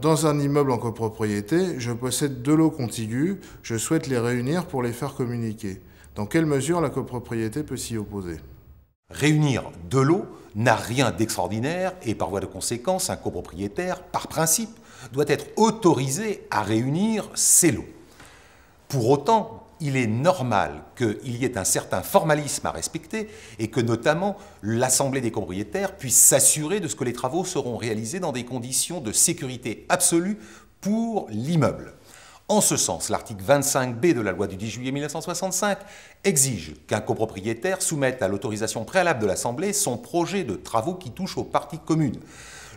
Dans un immeuble en copropriété, je possède deux lots contigus, je souhaite les réunir pour les faire communiquer. Dans quelle mesure la copropriété peut s'y opposer Réunir deux lots n'a rien d'extraordinaire et par voie de conséquence, un copropriétaire, par principe, doit être autorisé à réunir ses lots. Pour autant, il est normal qu'il y ait un certain formalisme à respecter et que notamment l'Assemblée des propriétaires puisse s'assurer de ce que les travaux seront réalisés dans des conditions de sécurité absolue pour l'immeuble. En ce sens, l'article 25b de la loi du 10 juillet 1965 exige qu'un copropriétaire soumette à l'autorisation préalable de l'Assemblée son projet de travaux qui touche aux parties communes.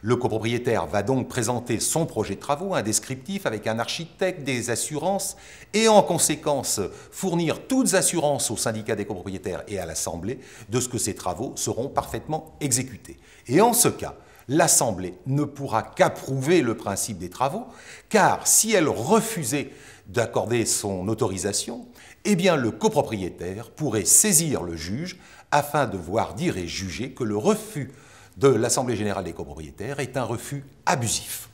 Le copropriétaire va donc présenter son projet de travaux, un descriptif avec un architecte des assurances et en conséquence fournir toutes assurances au syndicat des copropriétaires et à l'Assemblée de ce que ces travaux seront parfaitement exécutés. Et en ce cas, l'Assemblée ne pourra qu'approuver le principe des travaux, car si elle refusait d'accorder son autorisation, eh bien le copropriétaire pourrait saisir le juge afin de voir dire et juger que le refus de l'Assemblée générale des copropriétaires est un refus abusif.